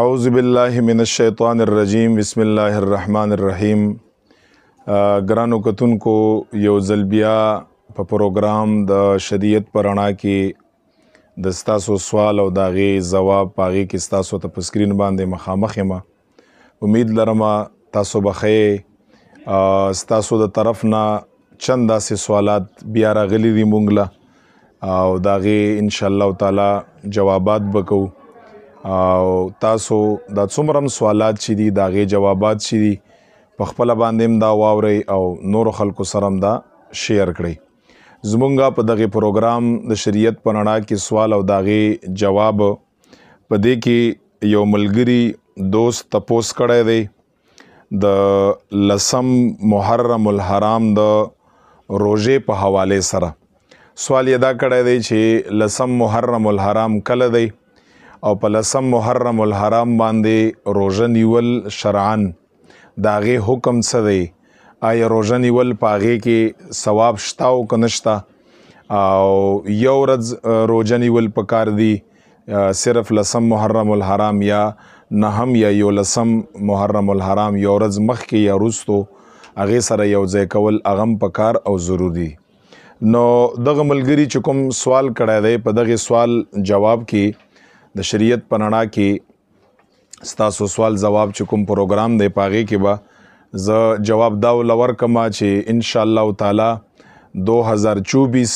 اعوذ بالله من الشیطان الرجیم بسم الله الرحمن الرحیم ګرانو کتونکو یو ځل بیا په پروګرام د شریعت پرانا کې د ستاسو سوال او داغي جواب پاغي کې ستاسو ته په سکرین باندې مخامخ یم امید لرم تاسو بخې ستاسو د طرف نه چند داسې سوالات بیا راغلي دي مونږ له او داغي ان شاء الله تعالی جوابات وکړو او تاسو د څومرم سوالات چې دي داغه جوابات چې دي په خپل باندې هم دا واوري او نور خلکو سره هم دا شیر کړئ زمونږه په دغه پروګرام د شریعت پرڼا کې سوال او داغه جواب په دې کې یو ملګری دوست تپوس کړی دی د لسم محرم الحرام د روزې په حواله سره سوال یې دا کړی دی چې لسم محرم الحرام کله دی او په لسم محرم الحرام باندې روزه نیول شرعن داغه حکم څه دی آیا روزه نیول پاغه کې ثواب شتا او کنشتا او یو ورځ روزه نیول پکار دی صرف لسم محرم الحرام یا نهم یا یو لسم محرم الحرام یو ورځ مخ کې یا رستو هغه سره یو ځای کول اغم پکار او ضروری نو دغه ملګری چې کوم سوال کړه دی په دغه سوال جواب کې د شریعت پناړه کې ستاسو سوال جواب چې کوم پروګرام دی پاغي کې به ز جواب دا ولور کما چې ان شاء الله تعالی 2024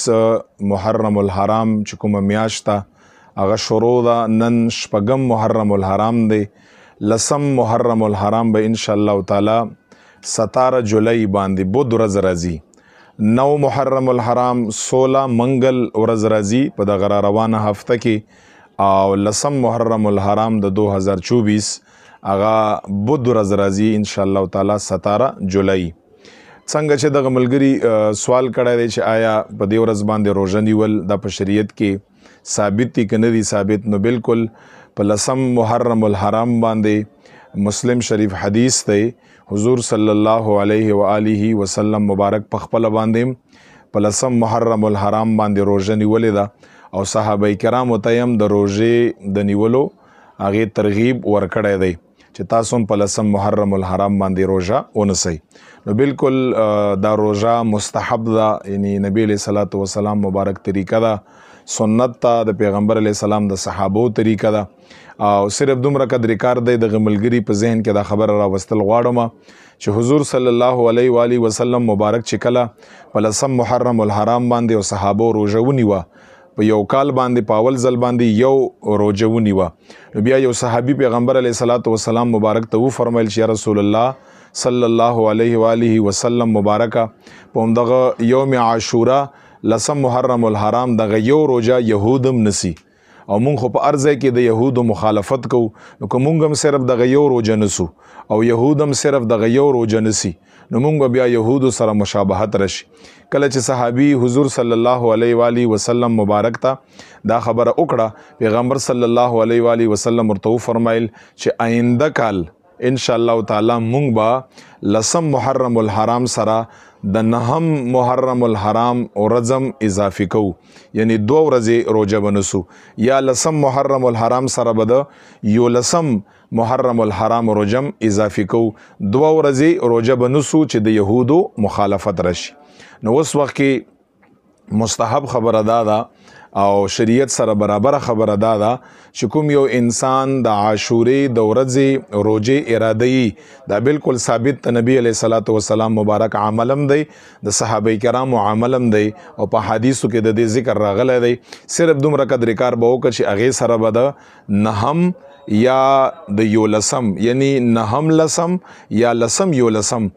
محرم الحرام چې کوم میاشته هغه شروع ده نن شپږم محرم الحرام دی لسم محرم الحرام به ان شاء الله تعالی 17 جولای باندې بود ورځ راځي نو محرم الحرام 16 منګل ورځ راځي په دغه روانه هفته کې او لسم محرم الحرام د 2024 اغا بود ورځ راځي ان شاء الله تعالی 17 جولای څنګه چې د ملګری سوال کړه دی چې آیا په دې ورځ باندې روزه نیول د په شریعت کې ثابت دي کنه دي ثابت نو بالکل په لسم محرم الحرام باندې مسلم شریف حدیث ته حضور صلی الله علیه و آله وسلم مبارک په خپل باندې په لسم محرم الحرام باندې روزه نیولې ده او صحابه کرام ته هم د روزې د نیولو هغه ترغیب ورکړی دی چې تاسو په لسم محرم الحرام باندې روزه ونسئ نو بالکل دا روزه مستحب ده یعنی نبی له صلوات و سلام مبارک طریقه ده سنت ته د پیغمبر علی السلام د صحابو طریقه ده او صرف دومره قدر کار دی د غملګری په ذهن کې دا خبره را وستل غواړم چې حضور صلی الله علیه و علیه وسلم مبارک چکلا په لسم محرم الحرام باندې او صحابو روزه ونیوه په یو کال باندې په اول ځل باندې یو روزه ونیوه نو بیا یو صحابي پیغمبر علیه الصلاۃ والسلام مبارک ته و فرمایل چې رسول الله صلی الله علیه و آله وسلم مبارکه په همدغه یوم عاشورا لسم محرم الحرام دغه یو روزه يهودم نسی او مونږ خو په ارزه کې د يهودو مخالفت کو نو که مونږ هم صرف د غيور او جنسو او يهود هم صرف د غيور او جنسي نو مونږ بیا يهودو سره مشابهت رشي کله چې صحابي حضور صلی الله علیه و علی وسلم مبارک تا دا خبره وکړه پیغمبر صلی الله علیه و علی وسلم ورته فرمایل چې آینده کال ان شاء الله تعالی مونږ به لسم محرم الحرام سره د نهم محرم الحرام ورځم اضافي کو یعنی دو ورځې روزه بنسو یا لسم محرم الحرام سره بده یو لسم محرم الحرام روزم اضافي کو دو ورځې روزه بنسو چې د يهودو مخالفت رشي نو اوس وخت کې مستحب خبره ده ده او شریعت سره برابر خبره دا ده چې کوم یو انسان د عاشورې د ورځې روزې اراده یې دا بالکل ثابت نبی علیہ الصلوۃ والسلام مبارک عملم دی د صحابه کرامو عملم دی او په حدیثو کې د ذکر راغلی دی صرف دومره قدر کار به وکړي چې اغه سره بد نه هم یا د یو لسم یعنی نهم لسم یا لسم یو لسم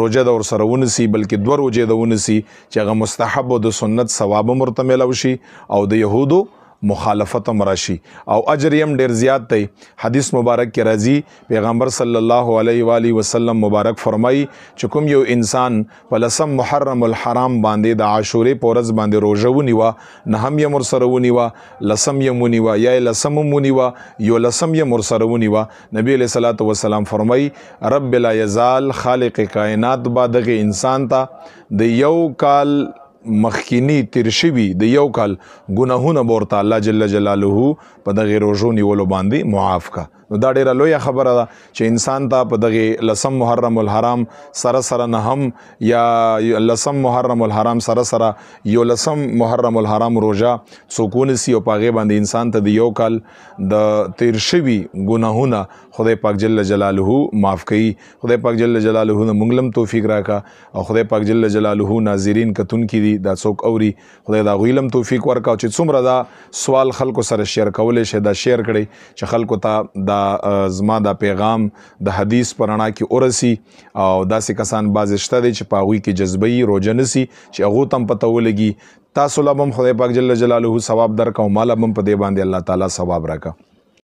روزه د ور سره ونسی بلکې دوه روزه د ونسی چې هغه مستحب او د سنت ثواب مرتمل او شي او د يهودو مخالفت هم راشي او اجر هم ډیر زیات دی حدیث مبارک کې راځي پیغمبر صلی الله علیه و علیه وسلم مبارک فرمایي چې کوم یو انسان په لسم محرم الحرام باندې د عاشورې پورز باندې روزه ونیوا نه هم یې مرسره ونیوا لسم یې ونیوا یا لسم ونیوا یو لسم یې مرسره ونیوا نبی صلی الله علیه وسلم فرمایي رب لا یزال خالق کائنات با دغه انسان ته د یو کال مخکینی تیر شوی د یو کال ګناهونه بورته الله جل جلاله په دغه روزو نیولو باندې معاف کا نو دا ډیره لویه خبره ده چې انسان ته په دغه لسم محرم الحرام سره سره نه هم یا لسم محرم الحرام سره سره یو لسم محرم الحرام روزه سکون سی او پاغه باندې انسان ته د یو کال د تیر شوی ګناهونه خدای پاک جل جلاله معاف کړي خدای پاک جل جلاله نه منګلم توفیق راکا او خدای پاک جل جلاله ناظرین کتون کی دي دا څوک اوري خدای دا غیلم توفیق ورکا چې څومره دا سوال خلکو سره شیر کولې شه دا شیر کړي چې خلکو ته دا دا زما دا پیغام د حدیث پرانا کې اورسي او داسې کسان باز شته چې پاوی کې جذبي روجنسي چې هغه تم پته ولګي تاسو لبم خدای پاک جل جلاله ثواب درکاو مال بم په دې باندې الله تعالی ثواب راکا